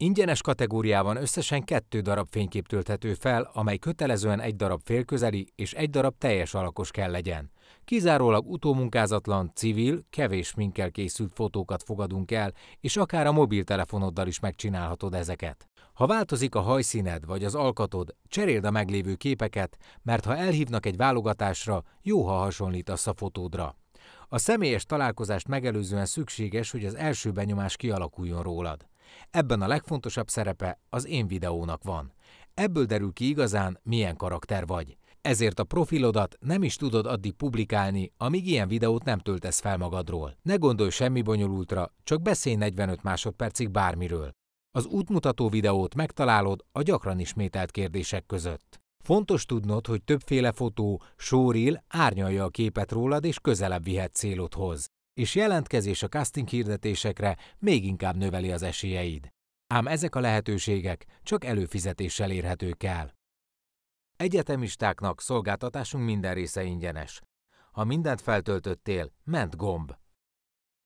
Ingyenes kategóriában összesen kettő darab fénykép tölthető fel, amely kötelezően egy darab félközeli és egy darab teljes alakos kell legyen. Kizárólag utómunkázatlan, civil, kevés minkel készült fotókat fogadunk el, és akár a mobiltelefonoddal is megcsinálhatod ezeket. Ha változik a hajszíned vagy az alkatod, cseréld a meglévő képeket, mert ha elhívnak egy válogatásra, jó, ha hasonlítasz a fotódra. A személyes találkozást megelőzően szükséges, hogy az első benyomás kialakuljon rólad. Ebben a legfontosabb szerepe az én videónak van. Ebből derül ki igazán, milyen karakter vagy. Ezért a profilodat nem is tudod addig publikálni, amíg ilyen videót nem töltesz fel magadról. Ne gondolj semmi bonyolultra, csak beszélj 45 másodpercig bármiről. Az útmutató videót megtalálod a gyakran ismételt kérdések között. Fontos tudnod, hogy többféle fotó, sóril árnyalja a képet rólad és közelebb vihet célodhoz és jelentkezés a casting hirdetésekre még inkább növeli az esélyeid. Ám ezek a lehetőségek csak előfizetéssel érhetők el. Egyetemistáknak szolgáltatásunk minden része ingyenes. Ha mindent feltöltöttél, ment gomb.